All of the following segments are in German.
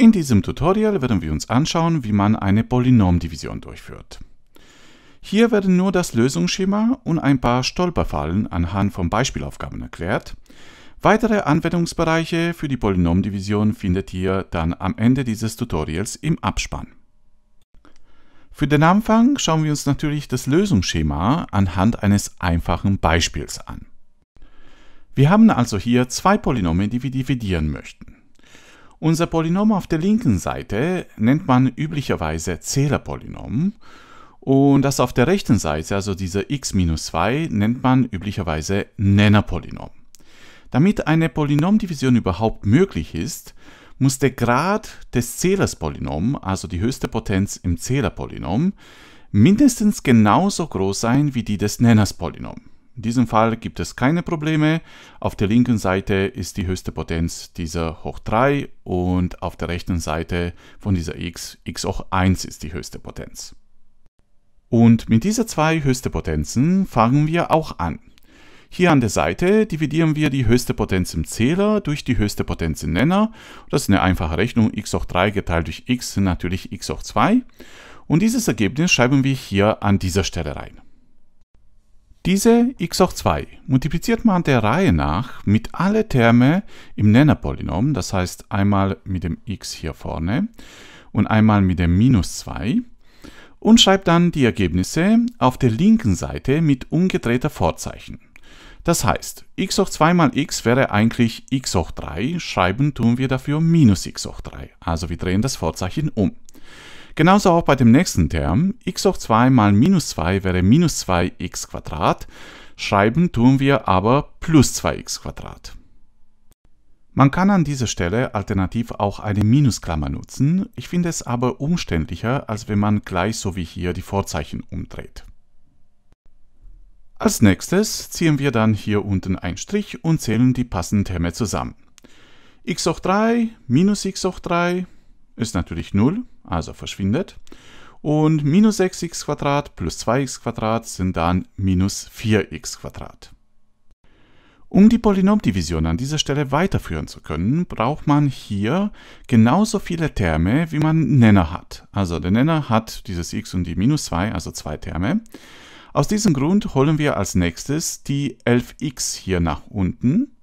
In diesem Tutorial werden wir uns anschauen, wie man eine Polynomdivision durchführt. Hier werden nur das Lösungsschema und ein paar Stolperfallen anhand von Beispielaufgaben erklärt. Weitere Anwendungsbereiche für die Polynomdivision findet ihr dann am Ende dieses Tutorials im Abspann. Für den Anfang schauen wir uns natürlich das Lösungsschema anhand eines einfachen Beispiels an. Wir haben also hier zwei Polynome, die wir dividieren möchten. Unser Polynom auf der linken Seite nennt man üblicherweise Zählerpolynom und das auf der rechten Seite, also dieser x 2, nennt man üblicherweise Nennerpolynom. Damit eine Polynomdivision überhaupt möglich ist, muss der Grad des Zählerspolynom, also die höchste Potenz im Zählerpolynom, mindestens genauso groß sein wie die des Nennerspolynom. In diesem Fall gibt es keine Probleme. Auf der linken Seite ist die höchste Potenz dieser hoch 3 und auf der rechten Seite von dieser x, x hoch 1 ist die höchste Potenz. Und mit dieser zwei höchste Potenzen fangen wir auch an. Hier an der Seite dividieren wir die höchste Potenz im Zähler durch die höchste Potenz im Nenner. Das ist eine einfache Rechnung. x hoch 3 geteilt durch x sind natürlich x hoch 2. Und dieses Ergebnis schreiben wir hier an dieser Stelle rein. Diese x hoch 2 multipliziert man der Reihe nach mit alle Terme im Nennerpolynom, das heißt einmal mit dem x hier vorne und einmal mit dem minus 2 und schreibt dann die Ergebnisse auf der linken Seite mit umgedrehter Vorzeichen. Das heißt, x hoch 2 mal x wäre eigentlich x hoch 3, schreiben tun wir dafür minus x hoch 3, also wir drehen das Vorzeichen um. Genauso auch bei dem nächsten Term, x hoch 2 mal minus 2 wäre minus 2x Quadrat. Schreiben tun wir aber plus 2x Quadrat. Man kann an dieser Stelle alternativ auch eine Minusklammer nutzen. Ich finde es aber umständlicher, als wenn man gleich so wie hier die Vorzeichen umdreht. Als nächstes ziehen wir dann hier unten einen Strich und zählen die passenden Terme zusammen. x hoch 3 minus x hoch 3 ist natürlich 0, also verschwindet. Und minus 6x plus 2x sind dann minus 4x. Um die Polynomdivision an dieser Stelle weiterführen zu können, braucht man hier genauso viele Terme, wie man Nenner hat. Also der Nenner hat dieses x und die minus 2, also zwei Terme. Aus diesem Grund holen wir als nächstes die 11x hier nach unten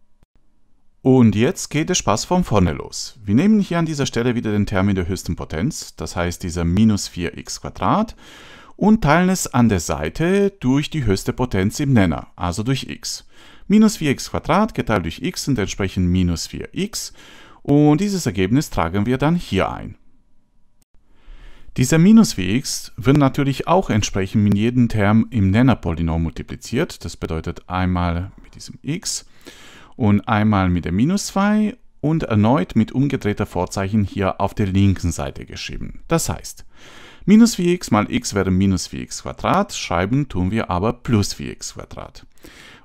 und jetzt geht der Spaß von vorne los. Wir nehmen hier an dieser Stelle wieder den Termin der höchsten Potenz, das heißt dieser minus 4x und teilen es an der Seite durch die höchste Potenz im Nenner, also durch x. Minus 4x geteilt durch x sind entsprechend minus 4x und dieses Ergebnis tragen wir dann hier ein. Dieser minus 4x wird natürlich auch entsprechend mit jedem Term im Nennerpolynom multipliziert, das bedeutet einmal mit diesem x und einmal mit der minus 2 und erneut mit umgedrehter Vorzeichen hier auf der linken Seite geschrieben. Das heißt, minus 4x mal x wäre minus 4x Quadrat, schreiben tun wir aber plus 4x Quadrat.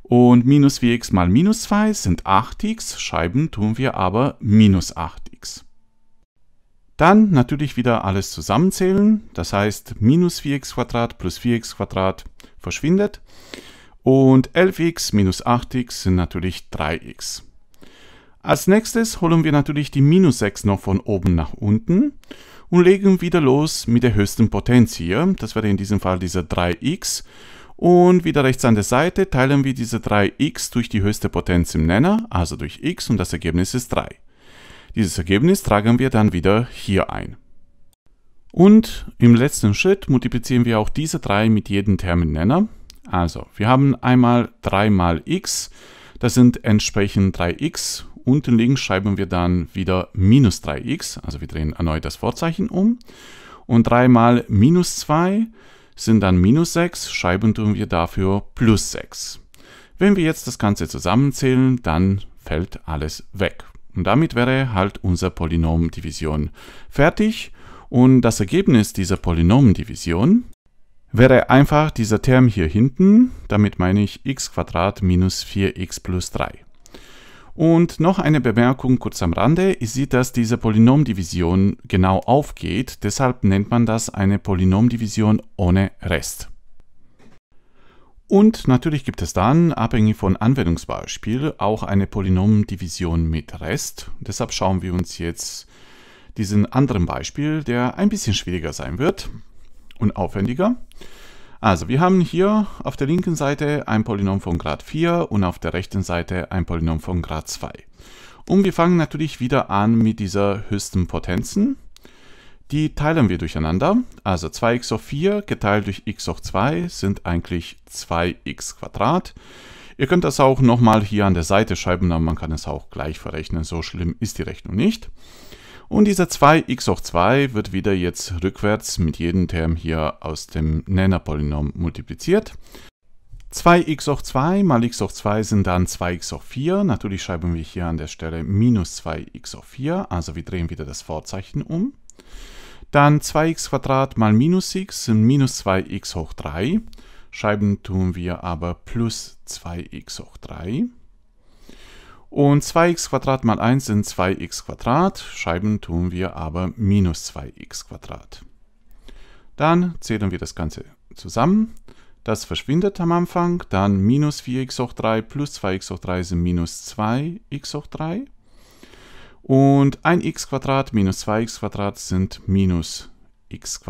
Und minus 4x mal minus 2 sind 8x, schreiben tun wir aber minus 8x. Dann natürlich wieder alles zusammenzählen, das heißt minus 4x plus 4x verschwindet und 11x minus 8x sind natürlich 3x. Als nächstes holen wir natürlich die minus 6 noch von oben nach unten und legen wieder los mit der höchsten Potenz hier. Das wäre in diesem Fall diese 3x. Und wieder rechts an der Seite teilen wir diese 3x durch die höchste Potenz im Nenner, also durch x und das Ergebnis ist 3. Dieses Ergebnis tragen wir dann wieder hier ein. Und im letzten Schritt multiplizieren wir auch diese 3 mit jedem Term im Nenner. Also, wir haben einmal 3 mal x, das sind entsprechend 3x. Unten links schreiben wir dann wieder minus 3x, also wir drehen erneut das Vorzeichen um. Und 3 mal minus 2 sind dann minus 6, schreiben tun wir dafür plus 6. Wenn wir jetzt das Ganze zusammenzählen, dann fällt alles weg. Und damit wäre halt unsere Polynomdivision fertig. Und das Ergebnis dieser Polynomdivision wäre einfach dieser Term hier hinten, damit meine ich x minus 4x plus 3. Und noch eine Bemerkung kurz am Rande. Ihr seht, dass diese Polynomdivision genau aufgeht. Deshalb nennt man das eine Polynomdivision ohne Rest. Und natürlich gibt es dann, abhängig von Anwendungsbeispiel, auch eine Polynomdivision mit Rest. Deshalb schauen wir uns jetzt diesen anderen Beispiel, der ein bisschen schwieriger sein wird und aufwendiger. Also, wir haben hier auf der linken Seite ein Polynom von Grad 4 und auf der rechten Seite ein Polynom von Grad 2. Und wir fangen natürlich wieder an mit dieser höchsten Potenzen. Die teilen wir durcheinander. Also 2x hoch 4 geteilt durch x hoch 2 sind eigentlich 2x Ihr könnt das auch nochmal hier an der Seite schreiben, aber man kann es auch gleich verrechnen. So schlimm ist die Rechnung nicht. Und dieser 2x hoch 2 wird wieder jetzt rückwärts mit jedem Term hier aus dem Nennerpolynom multipliziert. 2x hoch 2 mal x hoch 2 sind dann 2x hoch 4. Natürlich schreiben wir hier an der Stelle minus 2x hoch 4, also wir drehen wieder das Vorzeichen um. Dann 2x mal minus x sind minus 2x hoch 3. Schreiben tun wir aber plus 2x hoch 3. Und 2x mal 1 sind 2x, Schreiben tun wir aber minus 2x. Dann zählen wir das Ganze zusammen. Das verschwindet am Anfang, dann minus 4x hoch 3 plus 2x hoch 3 sind minus 2x hoch 3. Und 1x minus 2x sind minus x.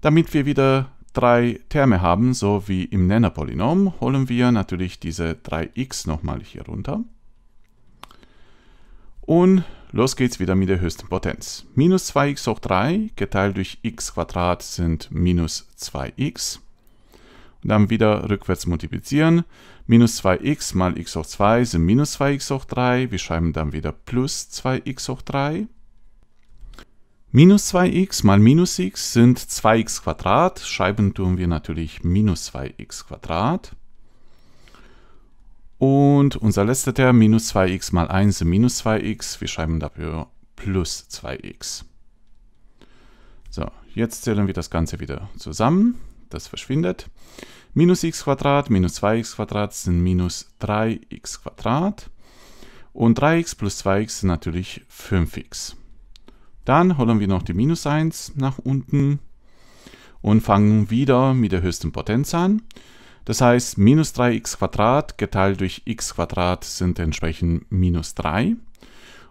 Damit wir wieder drei Terme haben, so wie im Nennerpolynom, holen wir natürlich diese 3x nochmal hier runter. Und los geht's wieder mit der höchsten Potenz. Minus 2x hoch 3 geteilt durch x sind minus 2x. Und dann wieder rückwärts multiplizieren. Minus 2x mal x hoch 2 sind minus 2x hoch 3. Wir schreiben dann wieder plus 2x hoch 3. Minus 2x mal minus x sind 2x Quadrat. Schreiben tun wir natürlich minus 2x Quadrat. Und unser letzter Term, minus 2x mal 1 sind minus 2x. Wir schreiben dafür plus 2x. So, jetzt zählen wir das Ganze wieder zusammen. Das verschwindet. Minus x Quadrat minus 2x Quadrat sind minus 3x Quadrat. Und 3x plus 2x sind natürlich 5x. Dann holen wir noch die Minus 1 nach unten und fangen wieder mit der höchsten Potenz an. Das heißt, minus 3x geteilt durch x sind entsprechend minus 3.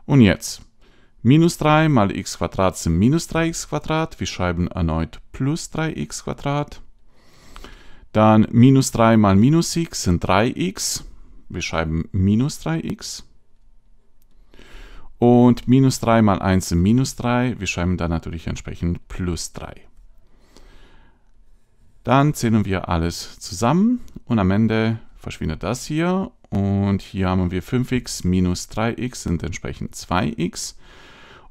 Und jetzt, minus 3 mal x sind minus 3x Wir schreiben erneut plus 3x Dann minus 3 mal minus x sind 3x. Wir schreiben minus 3x. Und minus 3 mal 1 sind minus 3. Wir schreiben dann natürlich entsprechend plus 3. Dann zählen wir alles zusammen und am Ende verschwindet das hier. Und hier haben wir 5x minus 3x sind entsprechend 2x.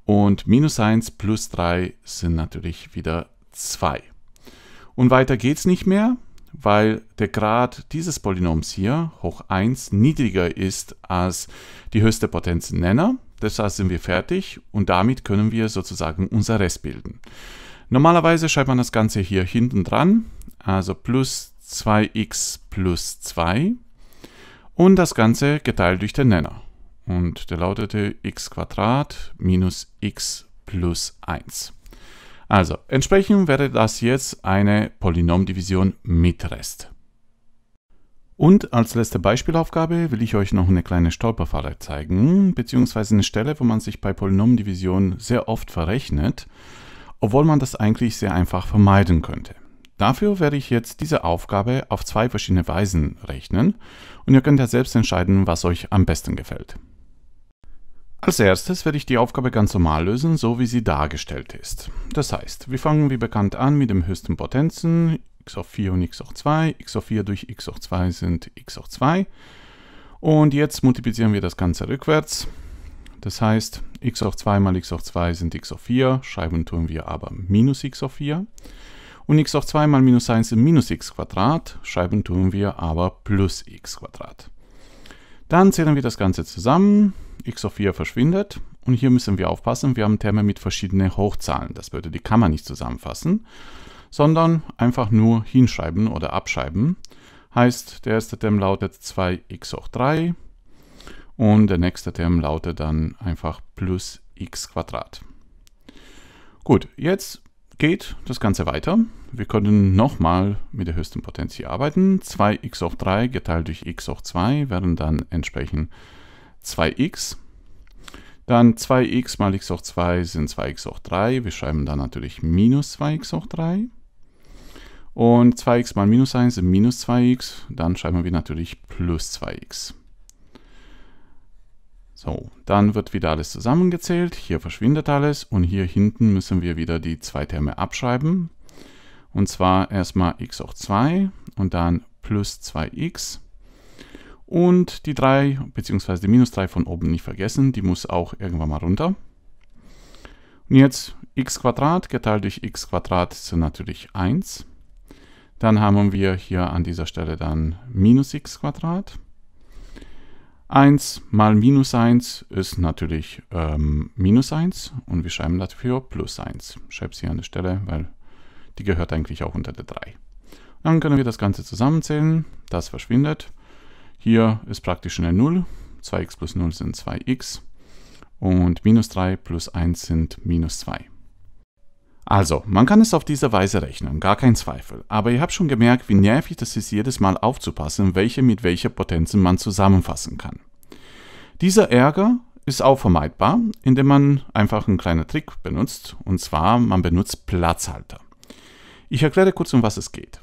Und minus 1 plus 3 sind natürlich wieder 2. Und weiter geht es nicht mehr, weil der Grad dieses Polynoms hier, hoch 1, niedriger ist als die höchste Potenz Deshalb sind wir fertig und damit können wir sozusagen unser Rest bilden. Normalerweise schreibt man das Ganze hier hinten dran, also plus 2x plus 2 und das Ganze geteilt durch den Nenner. Und der lautete x minus x plus 1. Also entsprechend wäre das jetzt eine Polynomdivision mit Rest. Und als letzte Beispielaufgabe will ich euch noch eine kleine Stolperfalle zeigen, beziehungsweise eine Stelle, wo man sich bei Polynomdivision sehr oft verrechnet, obwohl man das eigentlich sehr einfach vermeiden könnte. Dafür werde ich jetzt diese Aufgabe auf zwei verschiedene Weisen rechnen und ihr könnt ja selbst entscheiden, was euch am besten gefällt. Als erstes werde ich die Aufgabe ganz normal lösen, so wie sie dargestellt ist. Das heißt, wir fangen wie bekannt an mit dem höchsten Potenzen, x hoch 4 und x hoch 2. x hoch 4 durch x hoch 2 sind x hoch 2. Und jetzt multiplizieren wir das Ganze rückwärts. Das heißt, x hoch 2 mal x hoch 2 sind x hoch 4. Schreiben tun wir aber minus x hoch 4. Und x hoch 2 mal minus 1 sind minus x Quadrat. Schreiben tun wir aber plus x Quadrat. Dann zählen wir das Ganze zusammen. x hoch 4 verschwindet. Und hier müssen wir aufpassen, wir haben Terme mit verschiedenen Hochzahlen. Das bedeutet, die kann man nicht zusammenfassen sondern einfach nur hinschreiben oder abschreiben. Heißt, der erste Term lautet 2x hoch 3 und der nächste Term lautet dann einfach plus x Quadrat. Gut, jetzt geht das Ganze weiter. Wir können nochmal mit der höchsten Potenz hier arbeiten. 2x hoch 3 geteilt durch x hoch 2 wären dann entsprechend 2x. Dann 2x mal x hoch 2 sind 2x hoch 3. Wir schreiben dann natürlich minus 2x hoch 3. Und 2x mal minus 1 sind minus 2x. Dann schreiben wir natürlich plus 2x. So, dann wird wieder alles zusammengezählt. Hier verschwindet alles und hier hinten müssen wir wieder die zwei Terme abschreiben. Und zwar erstmal x hoch 2 und dann plus 2x. Und die 3 bzw. die minus 3 von oben nicht vergessen, die muss auch irgendwann mal runter. Und jetzt x geteilt durch x Quadrat sind natürlich 1. Dann haben wir hier an dieser Stelle dann minus x Quadrat. 1 mal minus 1 ist natürlich ähm, minus 1 und wir schreiben dafür plus 1. Ich schreibe hier an der Stelle, weil die gehört eigentlich auch unter der 3. Dann können wir das Ganze zusammenzählen. Das verschwindet. Hier ist praktisch eine 0. 2x plus 0 sind 2x. Und minus 3 plus 1 sind minus 2. Also, man kann es auf diese Weise rechnen, gar kein Zweifel. Aber ihr habt schon gemerkt, wie nervig das ist, jedes Mal aufzupassen, welche mit welcher Potenzen man zusammenfassen kann. Dieser Ärger ist auch vermeidbar, indem man einfach einen kleinen Trick benutzt, und zwar man benutzt Platzhalter. Ich erkläre kurz, um was es geht.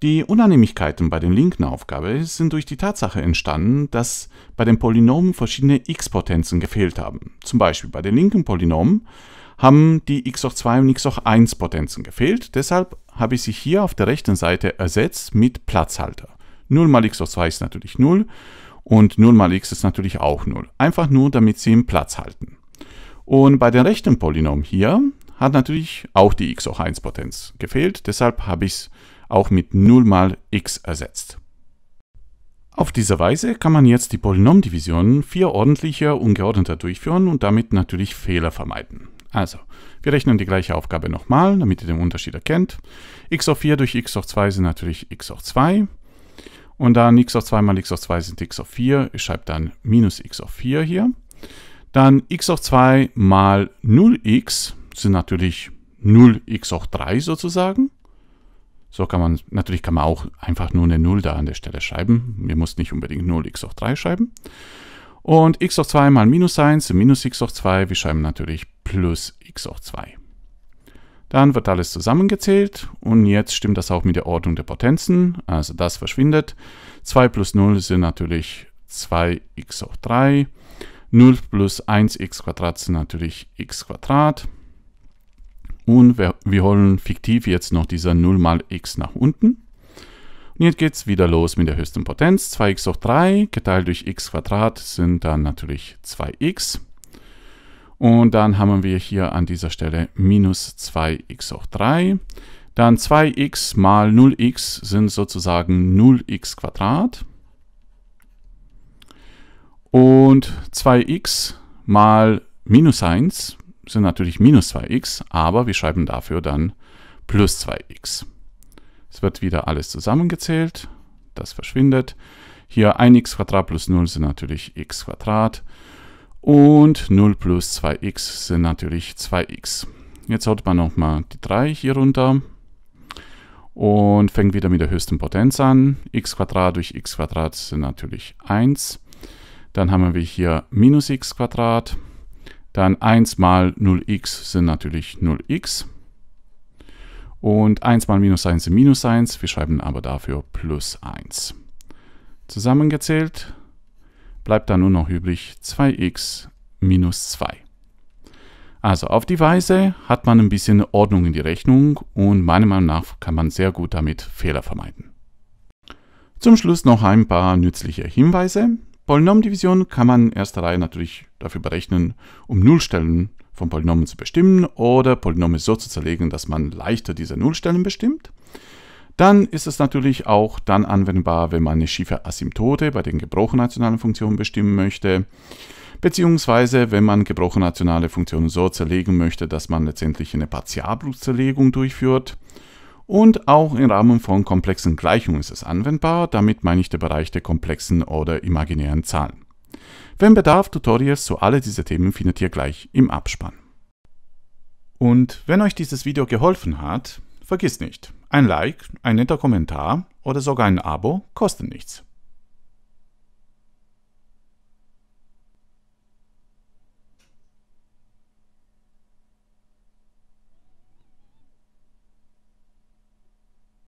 Die Unannehmlichkeiten bei den linken Aufgaben sind durch die Tatsache entstanden, dass bei den Polynomen verschiedene x-Potenzen gefehlt haben. Zum Beispiel bei den linken Polynomen haben die XOR2 und XOR1 Potenzen gefehlt. Deshalb habe ich sie hier auf der rechten Seite ersetzt mit Platzhalter. 0 mal XOR2 ist natürlich 0 und 0 mal x ist natürlich auch 0. Einfach nur, damit sie im Platz halten. Und bei dem rechten Polynom hier hat natürlich auch die x 1 Potenz gefehlt, deshalb habe ich es auch mit 0 mal x ersetzt. Auf diese Weise kann man jetzt die Polynomdivisionen viel ordentlicher und geordneter durchführen und damit natürlich Fehler vermeiden. Also, wir rechnen die gleiche Aufgabe nochmal, damit ihr den Unterschied erkennt. x auf 4 durch x auf 2 sind natürlich x auf 2. Und dann x auf 2 mal x auf 2 sind x auf 4. Ich schreibe dann minus x auf 4 hier. Dann x auf 2 mal 0x sind natürlich 0x auf 3 sozusagen. So kann man, natürlich kann man auch einfach nur eine 0 da an der Stelle schreiben. Wir mussten nicht unbedingt 0x auf 3 schreiben. Und x hoch 2 mal minus 1 sind minus x hoch 2, wir schreiben natürlich plus x hoch 2. Dann wird alles zusammengezählt und jetzt stimmt das auch mit der Ordnung der Potenzen, also das verschwindet. 2 plus 0 sind natürlich 2x hoch 3, 0 plus 1x sind natürlich x Quadrat. Und wir, wir holen fiktiv jetzt noch dieser 0 mal x nach unten. Und jetzt es wieder los mit der höchsten Potenz. 2x hoch 3 geteilt durch x sind dann natürlich 2x. Und dann haben wir hier an dieser Stelle minus 2x hoch 3. Dann 2x mal 0x sind sozusagen 0x Und 2x mal minus 1 sind natürlich minus 2x, aber wir schreiben dafür dann plus 2x. Es wird wieder alles zusammengezählt. Das verschwindet. Hier 1 x plus 0 sind natürlich x Und 0 plus 2x sind natürlich 2x. Jetzt haut man nochmal die 3 hier runter und fängt wieder mit der höchsten Potenz an. x durch x sind natürlich 1. Dann haben wir hier minus x Dann 1 mal 0x sind natürlich 0x. Und 1 mal minus 1 sind minus 1, wir schreiben aber dafür plus 1. Zusammengezählt bleibt dann nur noch übrig 2x minus 2. Also auf die Weise hat man ein bisschen Ordnung in die Rechnung und meiner Meinung nach kann man sehr gut damit Fehler vermeiden. Zum Schluss noch ein paar nützliche Hinweise. Polynomdivision kann man in erster Reihe natürlich dafür berechnen, um Nullstellen von Polynomen zu bestimmen oder Polynome so zu zerlegen, dass man leichter diese Nullstellen bestimmt. Dann ist es natürlich auch dann anwendbar, wenn man eine schiefe Asymptote bei den gebrochen-nationalen Funktionen bestimmen möchte, beziehungsweise wenn man gebrochen-nationale Funktionen so zerlegen möchte, dass man letztendlich eine Partialblutzerlegung durchführt. Und auch im Rahmen von komplexen Gleichungen ist es anwendbar, damit meine ich den Bereich der komplexen oder imaginären Zahlen. Wenn bedarf, Tutorials zu alle diesen Themen findet ihr gleich im Abspann. Und wenn euch dieses Video geholfen hat, vergiss nicht, ein Like, ein netter Kommentar oder sogar ein Abo kosten nichts.